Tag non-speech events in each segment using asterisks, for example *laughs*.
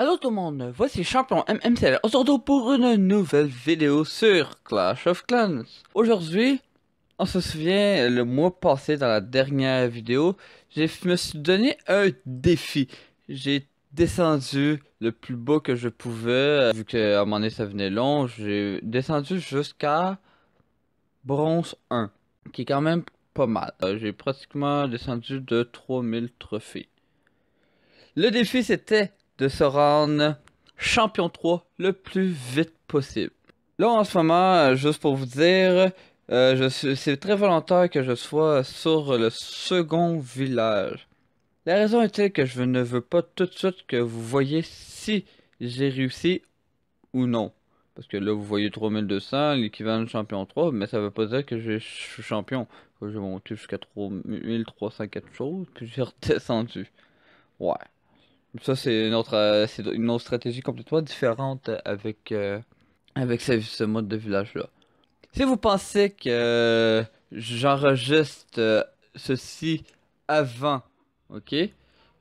Allô tout le monde, voici Champion MMCL, on pour une nouvelle vidéo sur Clash of Clans. Aujourd'hui, on se souvient, le mois passé dans la dernière vidéo, je me suis donné un défi. J'ai descendu le plus bas que je pouvais, euh, vu qu'à un moment donné ça venait long, j'ai descendu jusqu'à bronze 1, qui est quand même pas mal. Euh, j'ai pratiquement descendu de 3000 trophées. Le défi c'était de se rendre champion 3 le plus vite possible. Là, en ce moment, euh, juste pour vous dire, euh, c'est très volontaire que je sois sur le second village. La raison est que je ne veux pas tout de suite que vous voyez si j'ai réussi ou non. Parce que là, vous voyez 3200, l'équivalent de champion 3, mais ça veut pas dire que je suis champion. J'ai monté jusqu'à 3300 quelque chose, puis j'ai redescendu. Ouais. Ça, c'est une autre, euh, une autre stratégie complètement différente avec, euh, avec ce, mode de village-là. Si vous pensez que euh, j'enregistre ceci avant, ok?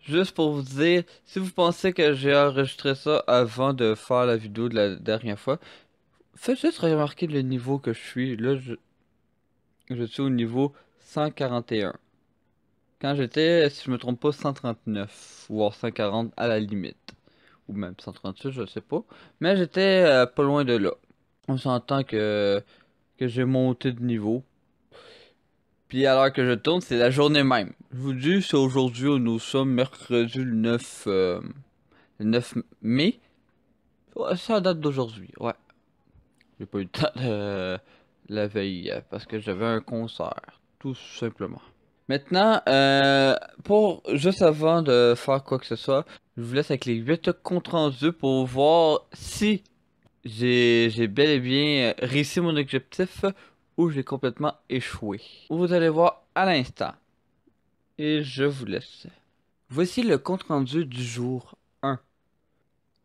Juste pour vous dire, si vous pensez que j'ai enregistré ça avant de faire la vidéo de la dernière fois, faites juste remarquer le niveau que je suis. Là, je suis au niveau 141. Quand j'étais, si je me trompe pas, 139, voire 140 à la limite. Ou même 138, je sais pas. Mais j'étais euh, pas loin de là. On s'entend que, que j'ai monté de niveau. Puis alors que je tourne, c'est la journée même. Je vous dis, c'est aujourd'hui où nous sommes, mercredi le 9, euh, mai. Ça c'est la date d'aujourd'hui, ouais. J'ai pas eu le temps de, euh, la veille parce que j'avais un concert, tout simplement. Maintenant, euh, pour juste avant de faire quoi que ce soit, je vous laisse avec les 8 comptes rendus pour voir si j'ai bel et bien réussi mon objectif ou j'ai complètement échoué. Vous allez voir à l'instant. Et je vous laisse. Voici le compte rendu du jour 1.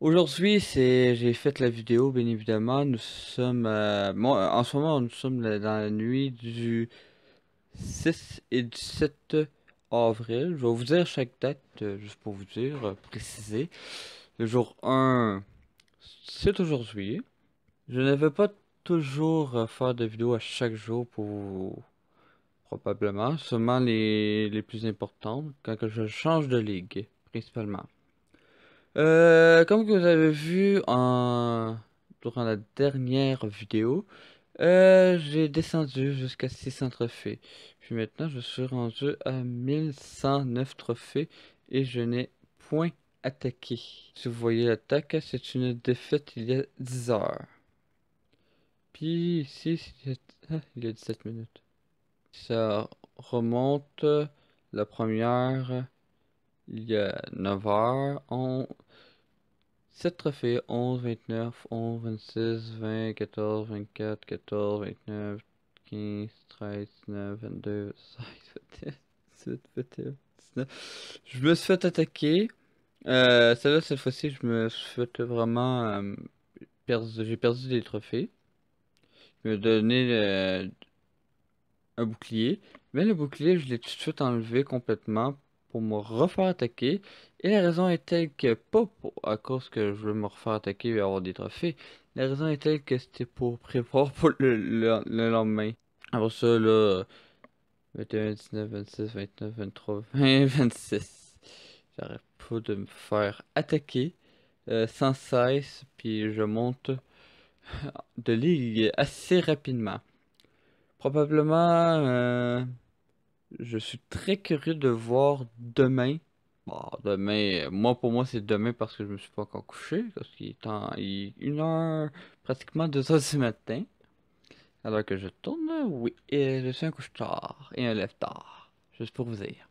Aujourd'hui, c'est j'ai fait la vidéo, bien évidemment. Nous sommes euh, en ce moment, nous sommes dans la nuit du 6 et 17 avril. Je vais vous dire chaque date, euh, juste pour vous dire, euh, préciser. Le jour 1, c'est aujourd'hui. Je ne vais pas toujours euh, faire des vidéos à chaque jour pour probablement, seulement les, plus importantes quand je change de ligue, principalement. comme vous avez vu en, durant la dernière vidéo, euh, j'ai descendu jusqu'à 600 trophées. Puis maintenant, je suis rendu à 1109 trophées et je n'ai point attaqué. Si vous voyez l'attaque, c'est une défaite il y a 10 heures. Puis ici, il y a, 17 ah, minutes. Ça remonte la première il y a 9 heures, on, 7 trophées, 11, 29, 11, 26, 20, 14, 24, 14, 29, 15, 13, 19, 22, 16, 17, 18, 19. Je me suis fait attaquer. Euh, celle-là, cette fois-ci, je me suis fait vraiment... Euh, j'ai perdu des trophées. Je me donné un bouclier. Mais le bouclier, je l'ai tout de suite enlevé complètement pour me refaire attaquer. Et la raison est telle que, pas à cause que je veux me refaire attaquer et avoir des trophées, la raison est telle que c'était pour prévoir pour le, lendemain. Après ça, là, 21, 26, 29, 23, 26. J'arrête pas de me faire attaquer euh, sans cesse, puis je monte de ligue assez rapidement. Probablement... Euh, je suis très curieux de voir demain. Bon, demain, euh, moi pour moi c'est demain parce que je me suis pas encore couché, parce qu'il est en, une heure, pratiquement deux heures du matin. Alors que je tourne, oui, je suis un couche-tard et un lève-tard, juste pour vous dire.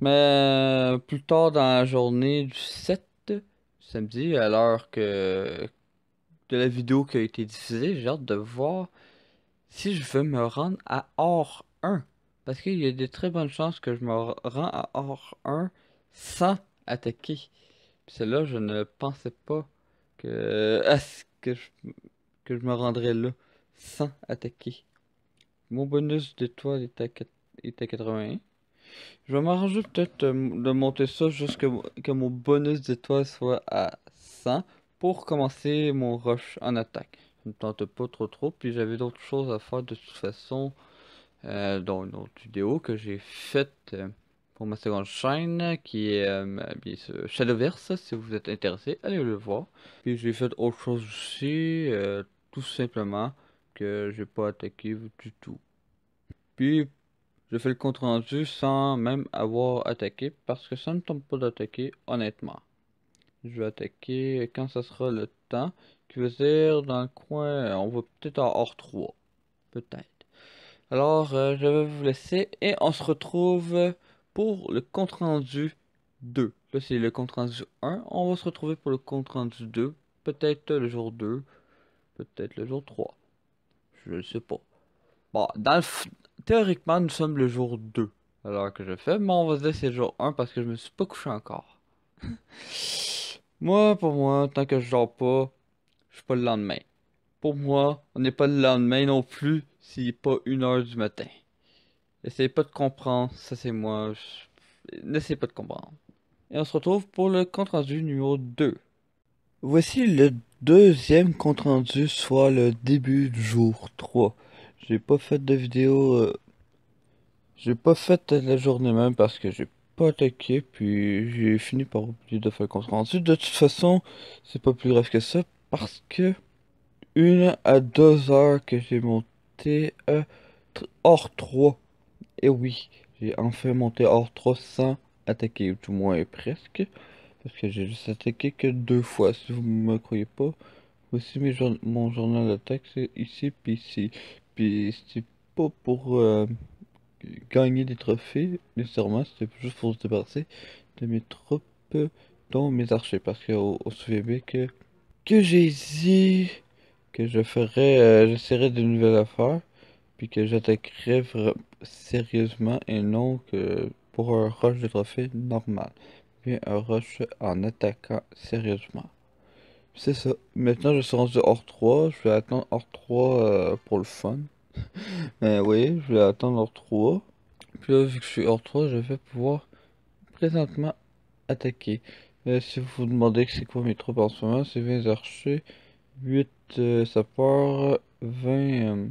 Mais euh, plus tard dans la journée du 7 samedi, à l'heure que de la vidéo qui a été diffusée, j'ai hâte de voir si je veux me rendre à Or 1. Parce qu'il y a de très bonnes chances que je me rends à or 1 sans attaquer. Puis là je ne pensais pas que, ce que, je, que je me rendrais là sans attaquer. Mon bonus d'étoile est à, est à 81. Je vais m'arranger peut-être euh, de monter ça jusqu'à que mon bonus d'étoile soit à 100 pour commencer mon rush en attaque. Je ne tente pas trop trop, puis j'avais d'autres choses à faire de toute façon. Euh, dans une autre vidéo que j'ai faite euh, pour ma seconde chaîne qui est euh, Shadowverse si vous êtes intéressé allez le voir puis j'ai fait autre chose aussi tout simplement que j'ai pas attaqué du tout puis je fais le compte rendu sans même avoir attaqué parce que ça ne tombe pas d'attaquer honnêtement je vais attaquer quand ça sera le temps qui veut dire dans le coin on va peut-être en hors 3 peut-être alors, euh, je vais vous laisser et on se retrouve pour le compte rendu 2. Là, c'est le compte rendu 1. On va se retrouver pour le compte rendu 2. Peut-être le jour 2. Peut-être le jour 3. Je ne sais pas. Bon, théoriquement, nous sommes le jour 2. Alors que je fais, mais on va se laisser le jour 1 parce que je me suis pas couché encore. *laughs* moi, pour moi, tant que je dors pas, je suis pas le lendemain. Pour moi, on n'est pas le lendemain non plus s'il pas une heure du matin. N'essayez pas de comprendre, ça c'est moi. N'essayez pas de comprendre. Et on se retrouve pour le compte-rendu numéro 2. Voici le deuxième compte-rendu, soit le début du jour 3. J'ai pas fait de vidéo. Euh, j'ai pas fait la journée même parce que j'ai pas attaqué, puis j'ai fini par oublier de faire le compte-rendu. De toute façon, c'est pas plus grave que ça parce que une à deux heures que j'ai monté monté euh, hors 3. Et eh oui, j'ai enfin monté hors 3 sans attaquer, ou tout moins presque. Parce que j'ai juste attaqué que deux fois, si vous me croyez pas. Voici mon journal d'attaque, c'est ici, puis ici. Puis c'est pas pour euh, gagner des trophées, nécessairement, c'était juste pour se débarrasser de mes troupes, dans mes archers. Parce que se souvient bien que, que j'ai dit que je ferai, euh, j'essaierai de nouvelles affaires, puis que j'attaquerai sérieusement et non que pour un rush de trophée normal, puis un rush en attaquant sérieusement. C'est ça. Maintenant, je suis rendu hors 3. Je vais attendre hors 3 euh, pour le fun. Mais *laughs* ben oui, je vais attendre hors 3. Puis là, vu que je suis hors 3, je vais pouvoir présentement attaquer. Euh, si vous vous demandez que c'est quoi mes troupes en ce moment, c'est 20 archers, 8 sa part 20 euh,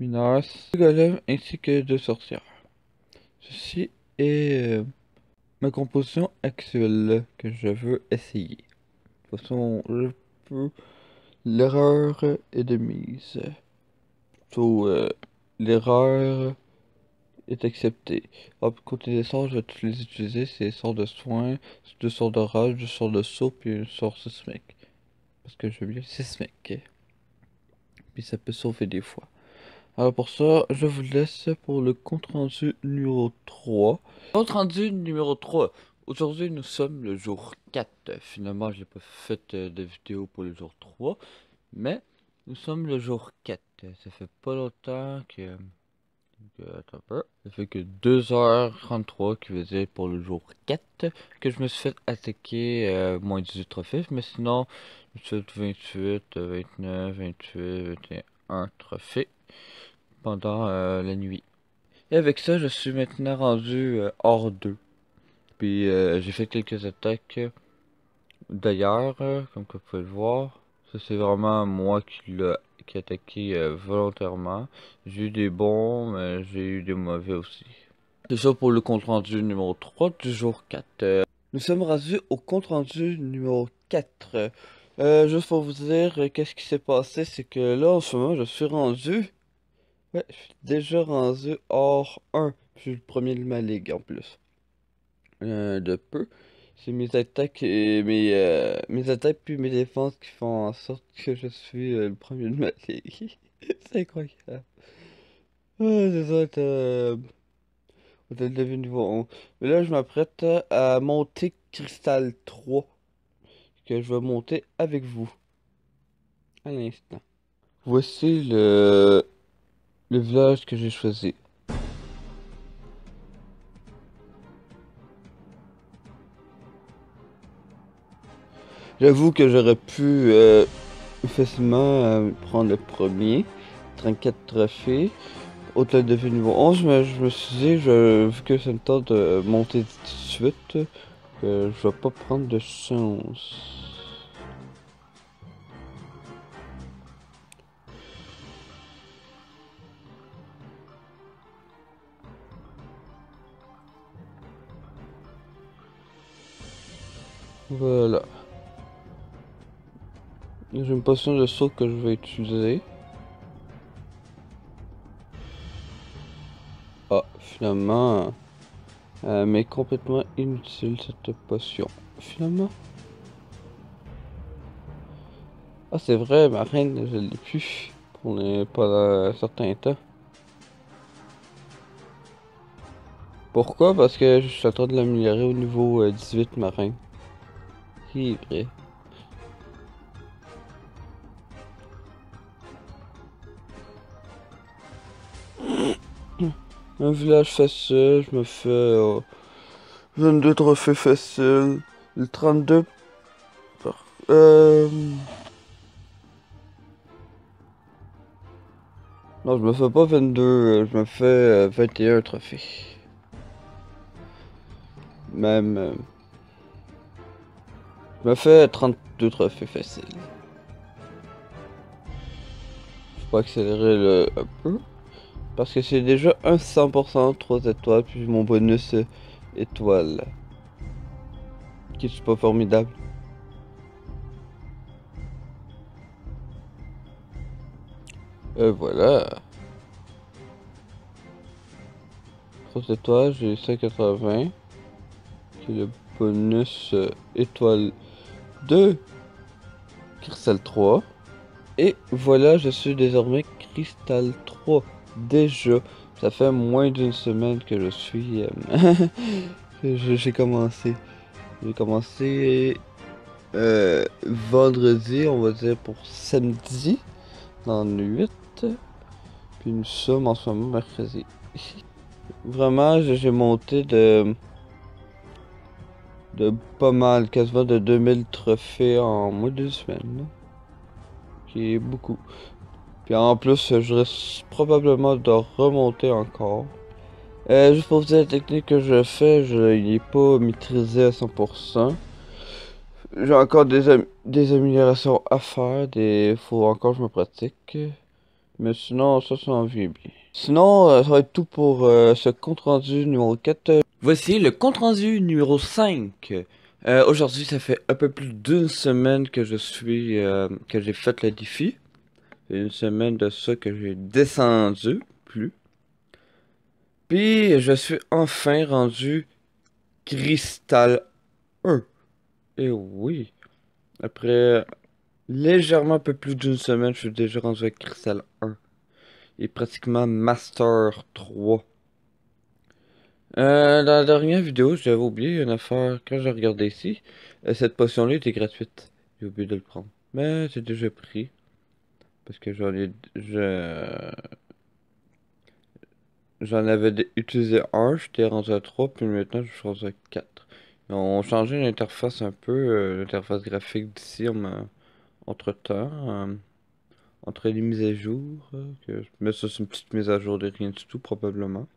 minas, de golems ainsi que 2 sorcières. Ceci est euh, ma composition actuelle que je veux essayer. De toute façon, je peux... L'erreur est de mise. Plutôt, euh, l'erreur est acceptée. Hop, ah, côté des sorts, je vais tous les utiliser. C'est les sorts de soins, deux sorts de rage, deux sorts de saut, et une de sismique. Parce que j'ai oublié ce mec Puis ça peut sauver des fois. Alors pour ça, je vous laisse pour le compte rendu numéro 3. Compte rendu numéro 3. Aujourd'hui, nous sommes le jour 4. Finalement, j'ai pas fait euh, de vidéo pour le jour 3. Mais nous sommes le jour 4. Ça fait pas longtemps que... Ça fait que 2h33, qui veut pour le jour 4, que je me suis fait attaquer euh, moins 18 trophées. Mais sinon, 28, 29, 28, 21 trophées pendant euh, la nuit. Et avec ça, je suis maintenant rendu euh, hors 2. Puis euh, j'ai fait quelques attaques d'ailleurs, comme vous pouvez le voir. Ça c'est vraiment moi qui l'ai attaqué volontairement. J'ai eu des bons, mais j'ai eu des mauvais aussi. C'est ça pour le compte rendu numéro 3 du jour 4. Nous sommes rendus au compte rendu numéro 4. Euh, juste pour vous dire euh, qu'est-ce qui s'est passé, c'est que là en ce moment je suis rendu. Ouais, je suis déjà rendu hors 1. Je suis le premier de ma ligue en plus. Euh, de peu. C'est mes attaques et mes, euh, mes attaques puis mes défenses qui font en sorte que je suis le premier de ma ligue. *laughs* c'est incroyable. Désolé, c'est ça, On niveau 1. Mais là je m'apprête à monter Crystal 3 que je vais monter avec vous. À l'instant. Voici le, le village que j'ai choisi. J'avoue que j'aurais pu euh, facilement euh, prendre le premier, 34 trophées, delà de vie niveau 11, mais je me suis dit je, vu que ça me tente de monter tout de suite, je vais pas prendre de chance. Voilà. J'ai une potion de saut que je vais utiliser. Ah, finalement... Euh, mais complètement inutile cette potion. Finalement. Ah c'est vrai, ma reine, je l'ai plus. Pour n'est pas un certain temps. Pourquoi Parce que je suis en train de l'améliorer au niveau 18 marin. Qui est vrai. un village facile, je me fais 22 euh, trophées faciles, 32 euh, euh, Non, je me fais pas 22, je me fais 21 trophées. Même... Je me fais 32 trophées faciles. Je peux accélérer le... un peu. Parce que c'est déjà un 100% 3 étoiles, puis mon bonus étoile. Qui est pas formidable. Et euh, voilà. 3 étoiles, j'ai 180. C'est le bonus étoile 2. Cristal 3. Et voilà, je suis désormais Cristal 3 déjà. Ça fait moins d'une semaine que je suis. Euh, *laughs* j'ai commencé. J'ai commencé euh, vendredi, on va dire pour samedi, dans 8. Puis nous sommes en ce moment mercredi. Vraiment, j'ai monté de. de pas mal, quasiment de 2000 trophées en moins d'une semaine. Qui est beaucoup. Et en plus, je risque probablement de remonter encore. juste pour vous dire la technique que je fais, je n'ai pas maîtrisé à 100%. J'ai encore des, améliorations à faire, des faut encore je me pratique. Mais sinon, ça c'est vient Sinon, euh, ça va être tout pour euh, ce compte-rendu numéro 4. Voici le compte-rendu numéro 5. Euh, aujourd'hui, ça fait un peu plus d'une semaine que je suis, que j'ai fait le défi une semaine de ça que j'ai descendu plus. Puis je suis enfin rendu Crystal 1. Et oui. Après légèrement un peu plus d'une semaine, je suis déjà rendu cristal Crystal 1. Et pratiquement Master 3. Euh, dans la dernière vidéo, j'avais oublié une affaire quand j'ai regardé ici. Euh, cette potion-là était gratuite. J'ai oublié de le prendre. Mais j'ai déjà pris. Parce que j'en ai. J'en avais utilisé un, j'étais rendu à 3, puis maintenant je suis rendu à 4. On ont changé l'interface un peu, euh, l'interface graphique d'ici entre temps, euh, entre les mises à jour. Euh, mais ça, c'est une petite mise à jour de rien du tout, probablement.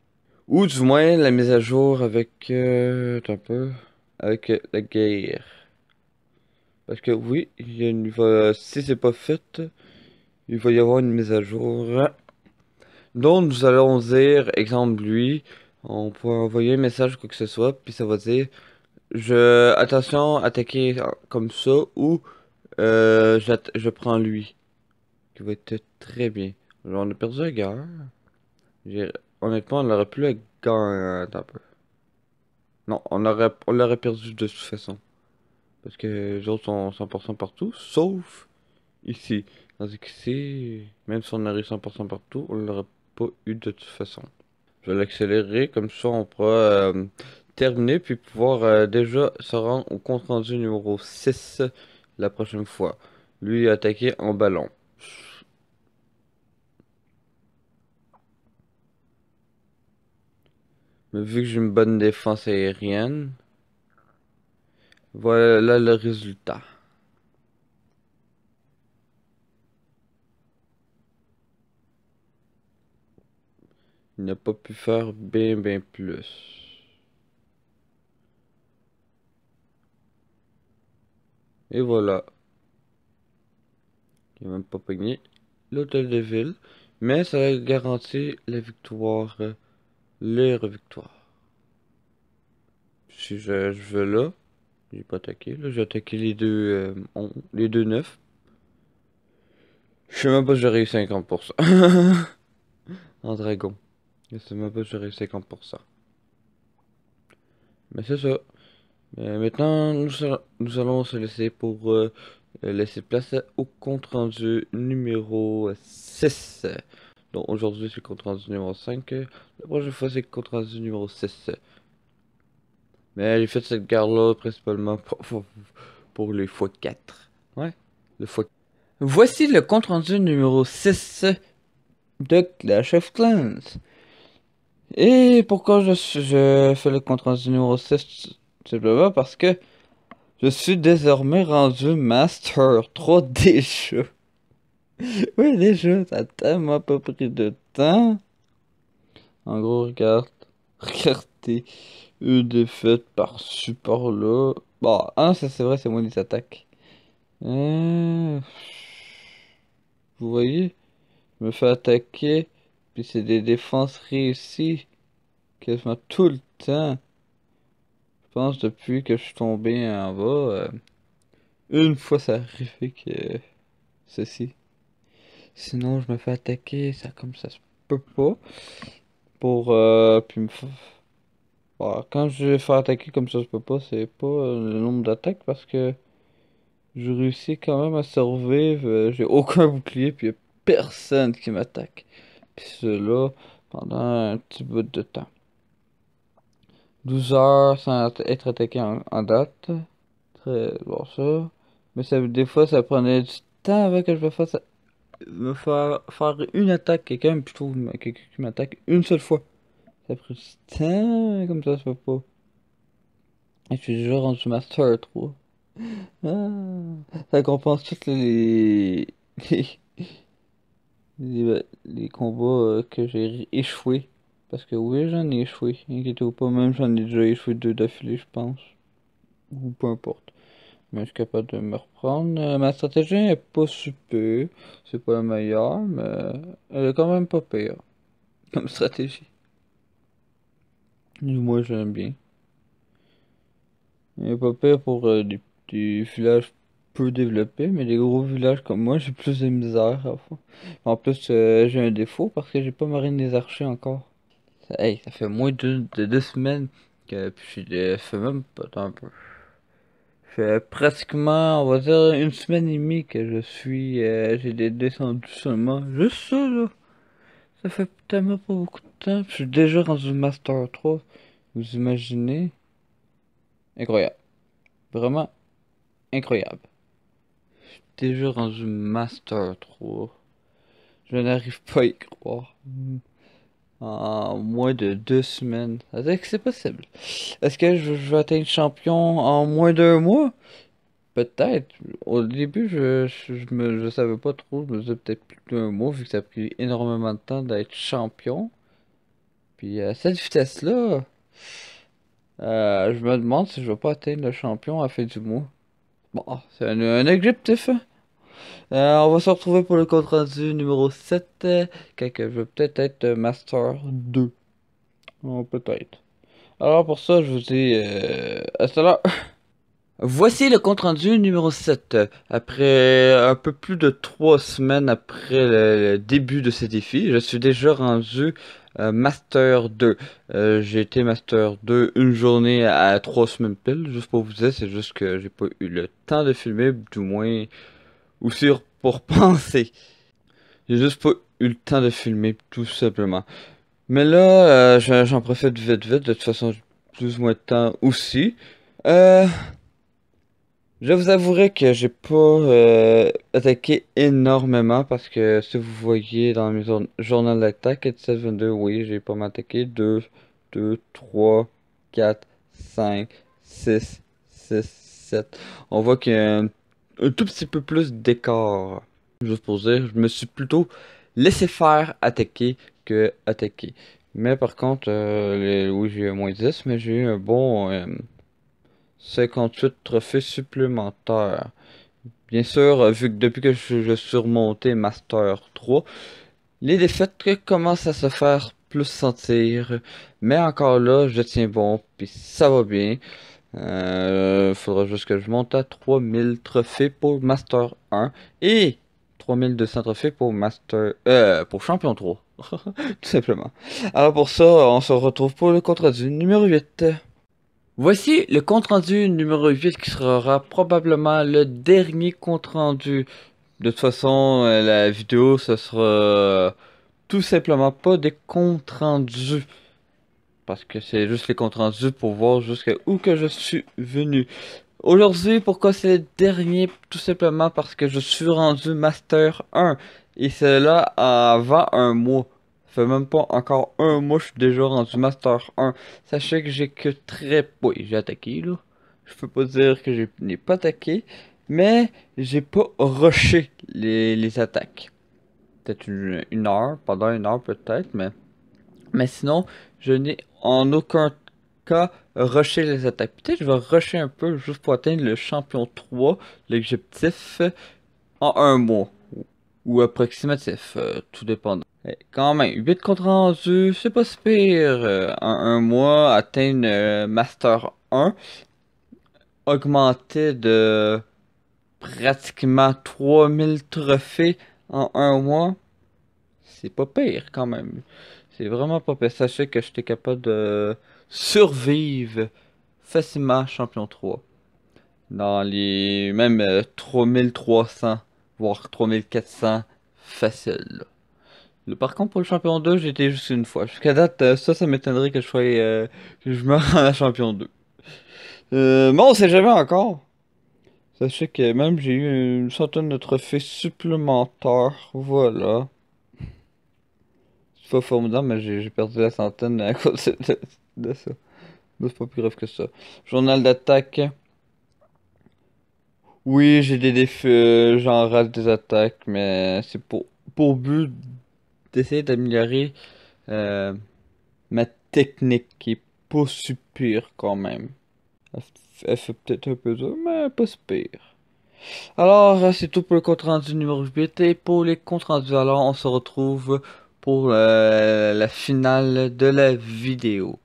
Ou du moins la mise à jour avec. un peu. Avec la guerre. Parce que oui, il y a si c'est pas fait, il va y avoir une mise à jour. Donc, nous allons dire, exemple, lui, on peut envoyer un message, quoi que ce soit, puis ça va dire, je, attention, attaquer comme ça, ou euh, je prends lui. Qui va être très bien. on a perdu un gars Honnêtement, on l'aurait plus le gars un peu. Non, on aurait, on l'aurait perdu de toute façon. Parce que les autres sont 100% partout, sauf ici. Tandis même si on arrive 100% partout, on l'aurait pas eu de toute façon. Je vais l'accélérer, comme ça on pourra euh, terminer, puis pouvoir euh, déjà se rendre au compte rendu numéro 6 la prochaine fois. Lui attaquer en ballon. Mais vu que j'ai une bonne défense aérienne, voilà le résultat. Il n'a pas pu faire bien, bien plus. Et voilà. Il n'a même pas pogné l'hôtel de ville. Mais ça va garantir la victoire. Les victoire. Si je, je veux là, j'ai pas attaqué. Là, j'ai attaqué les deux, euh, les deux neufs. Je sais même pas si j'arrive 50%. *laughs* en dragon. Et ça m'a pas géré 50%. Mais c'est ça. maintenant, nous, allons se laisser pour euh, laisser place au compte rendu numéro 6. Donc aujourd'hui, c'est le compte rendu numéro 5. La prochaine fois, c'est le compte rendu numéro 6. Mais j'ai fait cette gare-là principalement pour, les x4. Ouais, le x Voici le compte rendu numéro 6 de Clash of Clans. Et pourquoi je, fais le contre du numéro 6 pas parce que je suis désormais rendu master 3 *laughs* des jeux. oui, des jeux, ça a tellement pas pris de temps. En gros, regarde. *laughs* Regardez. Une défaite par support là Bon, ça c'est vrai, c'est moi des attaques. Euh, vous voyez Je me fais attaquer. Puis c'est des défenses réussies quasiment tout le temps. Je pense depuis que je suis tombé en bas, euh, une fois ça arrivé que ceci. Sinon je me fais attaquer, ça comme ça se peut pas. Pour euh, puis bah, quand je vais faire attaquer comme ça se peut pas, c'est pas euh, le nombre d'attaques parce que je réussis quand même à survivre. J'ai aucun bouclier puis personne qui m'attaque puis cela pendant un petit bout de temps. 12 heures sans être attaqué en, date. Très bon ça. Mais ça, des fois ça prenait du temps avant que je me fasse me faire, faire une attaque quelqu'un puis je trouve quelqu'un qui m'attaque une seule fois. Ça prend comme ça ça peut pas. Et je suis déjà rendu master 3. Ah! ça compense toutes les, bah, les, combats euh, que j'ai échoué. Parce que oui, j'en ai échoué. Inquiétez-vous pas, même j'en ai déjà échoué deux d'affilée, je pense. Ou peu importe. Mais je suis capable de me reprendre. Euh, ma stratégie est pas super. C'est pas la meilleure, mais elle est quand même pas pire. Comme stratégie. Moi, j'aime bien. Elle est pas pire pour euh, des petits villages peu développé, mais les gros villages comme moi, j'ai plus de misère En plus, euh, j'ai un défaut parce que j'ai pas marine des archers encore. Ça, ça fait moins de, deux semaines que je je fais même pas tant peu. Fait pratiquement, on va dire, une semaine et demie que je suis. Euh, j'ai des descendus seulement. Juste ça, Ça fait tellement pas beaucoup de temps. Je suis déjà rendu Master 3. Vous imaginez? Incroyable. Vraiment incroyable déjà rendu Master 3. Je n'arrive pas à y croire. Hmm. En moins de deux semaines. Est-ce que c'est possible? Est-ce que je vais atteindre champion en moins d'un mois? Peut-être. Au début, je, je, savais pas trop. Je me disais peut-être plus d'un mois vu que ça a pris énormément de temps d'être champion. Puis à cette vitesse-là, euh, je me demande si je vais pas atteindre le champion à fait du mois. Bon, c'est un, un, euh, on va se retrouver pour le compte rendu numéro 7. Quelque, je vais peut-être être Master 2. peut-être. Alors pour ça, je vous dis euh, à cela. Voici le compte rendu numéro 7. Après un peu plus de 3 semaines après le début de ce défi, je suis déjà rendu euh, Master 2. Euh, j'ai été Master 2 une journée à trois semaines pile, juste pour vous dire, c'est juste que j'ai pas eu le temps de filmer, du moins, ou sur pour *laughs* penser. J'ai juste pas eu le temps de filmer, tout simplement. Mais là, euh, j'en profite vite vite, de toute façon, plus ou moins de temps aussi. Euh, je vous avouerai que j'ai pas euh, attaqué énormément parce que si vous voyez dans mes journal d'attaque, 22 oui, j'ai pas m'attaqué. 2, 2, 3, 4, 5, 6, 6, 7. On voit qu'il y a un, tout petit peu plus d'écart. Juste pour dire, je me suis plutôt laissé faire attaquer que attaquer. Mais par contre, euh, les, oui, j'ai eu moins 10, mais j'ai eu un bon. Euh, 58 trophées supplémentaires. Bien sûr, euh, vu que depuis que je, suis remonté Master 3, les défaites commencent à se faire plus sentir. Mais encore là, je tiens bon, puis ça va bien. Euh, faudra juste que je monte à 3000 trophées pour Master 1 et 3200 trophées pour Master euh, pour Champion 3. *laughs* Tout simplement. Alors pour ça, on se retrouve pour le contre du numéro 8. Voici le compte-rendu numéro 8 qui sera probablement le dernier compte-rendu. De toute façon, euh, la vidéo, ce sera euh, tout simplement pas des comptes rendus. Parce que c'est juste les comptes rendus pour voir jusqu'à où que je suis venu. Aujourd'hui, pourquoi c'est le dernier Tout simplement parce que je suis rendu Master 1. Et cela avant un mois fait même pas encore un mois, je suis déjà rendu Master 1. Sachez que j'ai que très Oui, j'ai attaqué Je peux pas dire que je n'ai pas attaqué, mais j'ai pas rushé les, attaques. Peut-être une, heure, pendant une heure peut-être, mais. Mais sinon, je n'ai en aucun cas rushé les attaques. Peut-être je vais rusher un peu juste pour atteindre le champion 3, l'objectif en un mois. Ou approximatif, euh, tout dépendant eh, quand même, 8 contre rendus, c'est pas si pire. Euh, en un mois, atteindre euh, Master 1, augmenter de pratiquement 3000 trophées en un mois, c'est pas pire quand même. C'est vraiment pas pire. Sachez que j'étais capable de survivre facilement Champion 3. Dans les même 3300, euh, voire 3400 facile. Par contre, pour le champion 2, j'étais juste une fois. Jusqu'à date, euh, ça, ça m'étonnerait que je sois. Euh, je me rende *laughs* à champion 2. Euh, mais on sait jamais encore. Sachez que même j'ai eu une centaine de trophées supplémentaires. Voilà. C'est pas formidable, mais j'ai perdu la centaine à *laughs* cause de, ça. C'est pas plus grave que ça. Journal d'attaque. Oui, j'ai des défis, j'en euh, des attaques, mais c'est pour, pour but d'essayer d'améliorer euh, ma technique qui est pas si quand même. Elle fait peut-être un peu dur, mais pas si pire. Alors, euh, c'est tout pour le compte rendu numéro 8 et pour les comptes rendus, alors on se retrouve pour euh, la finale de la vidéo.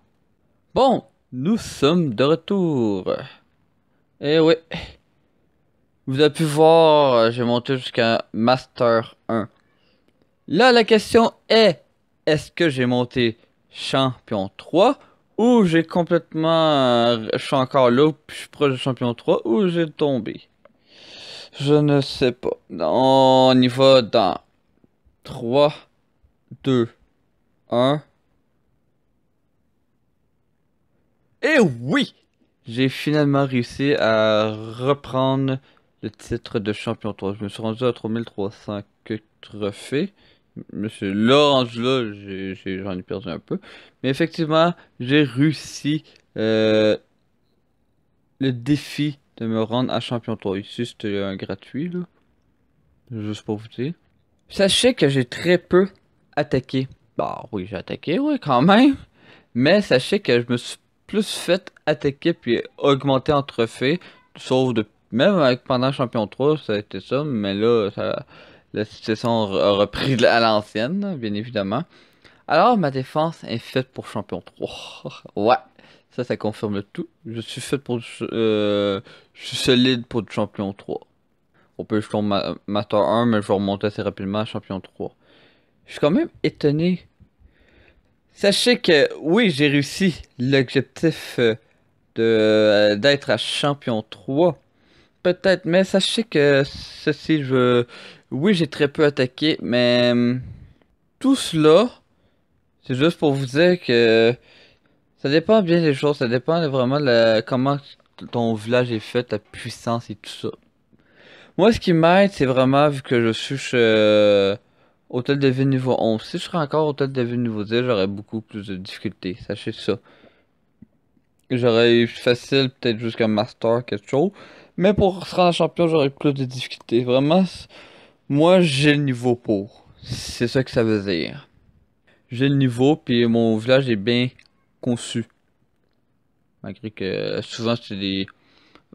Bon, nous sommes de retour. Et eh oui, vous avez pu voir, j'ai monté jusqu'à Master 1. Là, la question est, est-ce que j'ai monté champion 3 ou j'ai complètement... Euh, je suis encore là, je suis proche de champion 3 ou j'ai tombé Je ne sais pas. On y va dans 3, 2, 1. Et oui J'ai finalement réussi à reprendre le titre de champion 3. Je me suis rendu à 3300 trophées. Monsieur là, là, j'en ai, perdu un peu. Mais effectivement, j'ai réussi euh, le défi de me rendre à Champion 3. Ici, c'était un gratuit, là. Juste pour vous dire. Sachez que j'ai très peu attaqué. Bah oui, j'ai attaqué, oui, quand même. Mais sachez que je me suis plus fait attaquer puis augmenter en trophée. Sauf de... Même avec, pendant Champion 3, ça a été ça. Mais là, ça la situation a repris à l'ancienne, bien évidemment. Alors, ma défense est faite pour champion 3. *laughs* ouais, ça, ça confirme tout. Je suis fait pour. je euh, suis solide pour champion 3. On peut jouer ma Master 1, mais je vais remonter assez rapidement à champion 3. Je suis quand même étonné. Sachez que, oui, j'ai réussi l'objectif euh, de euh, d'être à champion 3. Peut-être, mais sachez que ceci, je oui, j'ai très peu attaqué, mais hum, tout cela, c'est juste pour vous dire que ça dépend bien des choses, ça dépend vraiment de comment ton village est fait, ta puissance et tout ça. Moi, ce qui m'aide, c'est vraiment vu que je suis euh, hôtel de ville niveau 11. Si je serais encore hôtel de ville niveau 10, j'aurais beaucoup plus de difficultés, sachez ça. J'aurais eu facile, peut-être jusqu'à master, quelque chose. Mais pour se rendre champion, j'aurais plus de difficultés. Vraiment, moi, j'ai le niveau pour. C'est ça que ça veut dire. J'ai le niveau, puis mon village est bien conçu. Malgré que souvent, c'est des.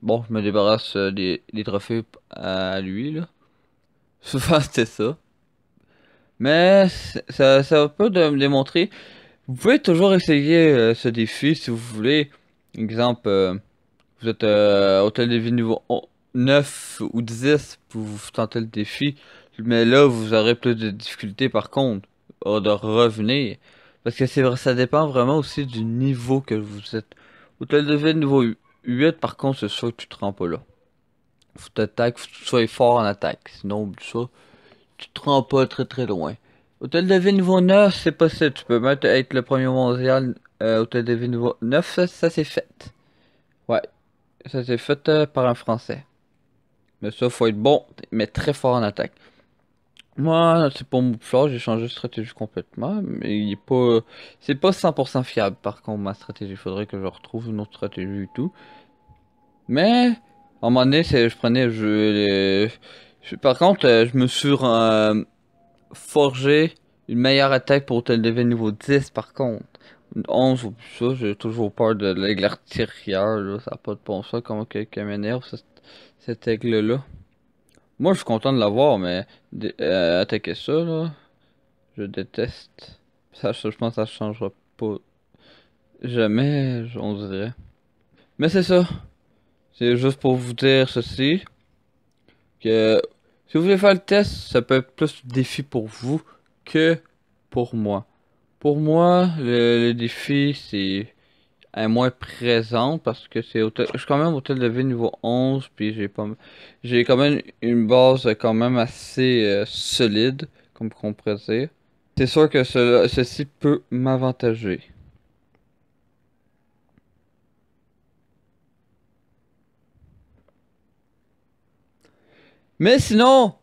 Bon, je me débarrasse euh, des, des trophées à lui, là. *laughs* Souvent, c'était ça. Mais ça, ça peut me démontrer. Vous pouvez toujours essayer euh, ce défi si vous voulez. Exemple, euh, vous êtes au hôtel de ville niveau 9 ou 10 pour vous tenter le défi. Mais là, vous aurez plus de difficultés par contre euh, de revenir. Parce que c'est ça dépend vraiment aussi du niveau que vous êtes. Hôtel de ville niveau 8, par contre, c'est sûr que tu te rends pas là. Faut t'attaquer, faut que fort en attaque. Sinon, Tu te rends pas très très loin. Hôtel de niveau 9, c'est possible. Tu peux mettre être le premier mondial. hôtel euh, de niveau 9, ça, c'est fait. Ouais. Ça c'est fait euh, par un français. Mais ça, faut être bon, mais très fort en attaque. Moi, c'est pour mon plan, j'ai changé de stratégie complètement, mais il est pas, c'est pas 100% fiable. Par contre, ma stratégie, il faudrait que je retrouve une autre stratégie et tout. Mais, en un je prenais, je, par contre, euh, je me suis euh, forgé une meilleure attaque pour tel lever niveau 10, par contre. 11 ou plus ça, j'ai toujours peur de l'aigle artérielle, ça n'a pas de bon sens, comme quelqu'un m'énerve, cet aigle-là. Moi, je suis content de l'avoir, mais euh, attaquer ça, là, je déteste. Ça, je pense que ça changera pas jamais, on dirait. Mais c'est ça. C'est juste pour vous dire ceci. Que si vous voulez faire le test, ça peut être plus un défi pour vous que pour moi. Pour moi, le défi, c'est est moins présente parce que c'est je suis quand même hôtel de niveau 11 puis j'ai pas j'ai quand même une base quand même assez euh, solide comme qu'on pourrait dire. C'est sûr que ceci peut m'avantager. Mais sinon,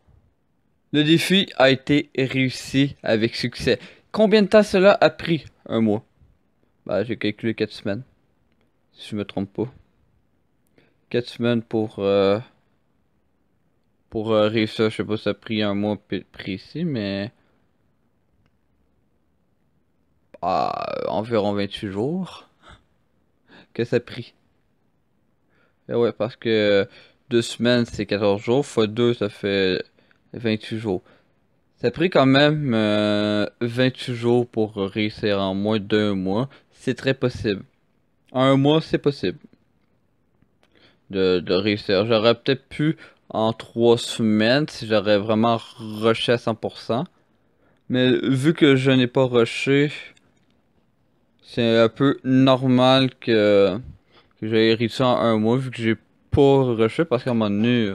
le défi a été réussi avec succès. Combien de temps cela a pris Un mois. Bah, j'ai calculé 4 semaines. Si je me trompe pas. 4 semaines pour. Euh, pour euh, réussir, je sais pas si ça a pris un mois précis, mais. Bah, environ 28 jours. *laughs* que ça a pris. Et eh ouais, parce que 2 semaines c'est 14 jours, fois 2 ça fait 28 jours. Ça a pris quand même 28 euh, jours pour réussir en moins d'un mois. C'est très possible. Un mois, c'est possible. De, réussir. J'aurais peut-être pu en 3 semaines si j'aurais vraiment rushé à 100%. Mais vu que je n'ai pas rushé, c'est un peu normal que, que j'ai réussi en un mois vu que j'ai pas rushé parce qu'à un moment donné,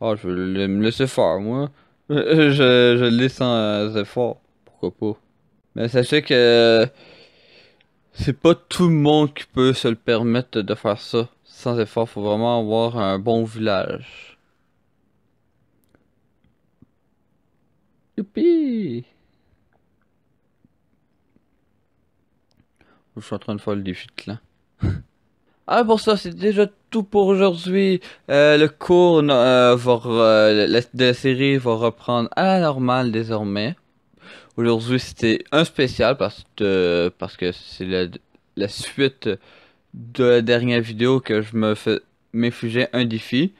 oh, je vais me laisser faire moi. Euh, je, je l'ai sans euh, effort. Pourquoi pas? Mais sachez que euh, c'est pas tout le monde qui peut se le permettre de faire ça. Sans effort, faut vraiment avoir un bon village. Youpi! Je suis en train de faire le défi de clan. *laughs* ah, pour ça, c'est déjà pour aujourd'hui. Euh, le cours euh, euh, de la série va reprendre à la normale désormais. Aujourd'hui, c'était un spécial parce que parce que c'est la, suite de la dernière vidéo que je me m'infligeais un défi.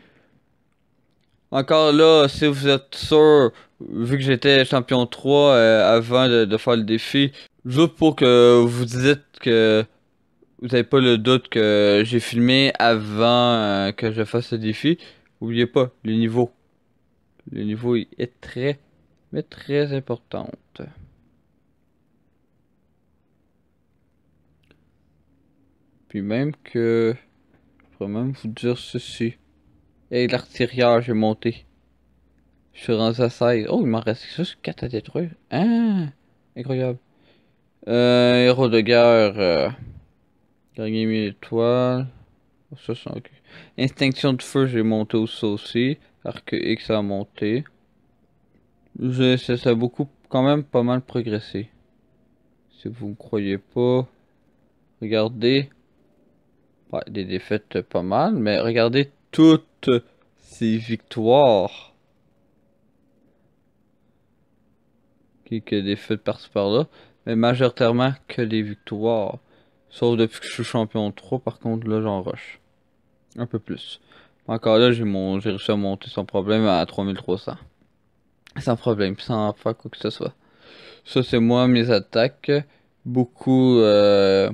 Encore là, si vous êtes sûr, vu que j'étais champion 3 avant de, faire le défi, juste pour que vous dites que vous n'avez pas le doute que j'ai filmé avant euh, que je fasse ce défi, oubliez pas, le niveau. Le niveau est très, mais très important. Puis même que... Je pourrais même vous dire ceci. Et l'artillerie j'ai monté. Je suis rendu à 16. Oh, il m'en reste juste 4 à détruire. Hein, incroyable. Euh, héros de guerre. Euh, Gagner 1000 étoiles. ça, Instinction de feu, j'ai monté au aussi. que X a monté. Je, ça, a beaucoup, quand même pas mal progressé. Si vous ne croyez pas, regardez. Ouais, des défaites euh, pas mal, mais regardez toutes ces victoires. Quelques défaites par-ci par-là, mais majoritairement que des victoires. Sauf depuis que je suis champion 3, par contre, là, j'en rush. Un peu plus. Encore là, j'ai réussi à monter sans problème à 3300. Sans problème, sans faire quoi que ce soit. Ça, c'est moi, mes attaques. Beaucoup... Euh...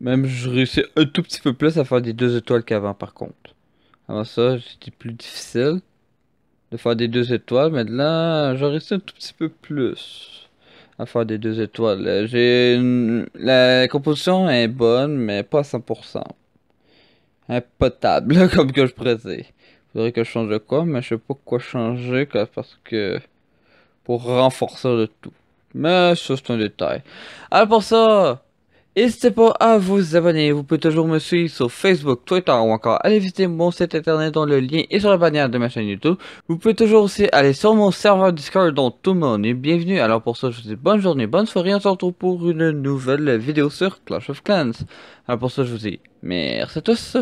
Même je réussis un tout petit peu plus à faire des deux étoiles qu'avant, par contre. Avant ça, c'était plus difficile de faire des deux étoiles. mais là j'en réussis un tout petit peu plus à faire des deux étoiles. Euh, j'ai La composition est bonne, mais pas à 100%. Impotable, *laughs* comme que je pourrais dire. Faudrait que je change de quoi, mais je sais pas quoi changer, parce que... Pour renforcer le tout. Mais ça, c'est un détail. Alors pour ça... N'hésitez pas à vous abonner, vous pouvez toujours me suivre sur Facebook, Twitter ou encore aller visiter mon site internet dont le lien est sur la bannière de ma chaîne YouTube. Vous pouvez toujours aussi aller sur mon serveur Discord dont tout le monde est bienvenu. Alors pour ça, je vous dis bonne journée, bonne soirée, on se retrouve pour une nouvelle vidéo sur Clash of Clans. Alors pour ça, je vous dis merci à tous.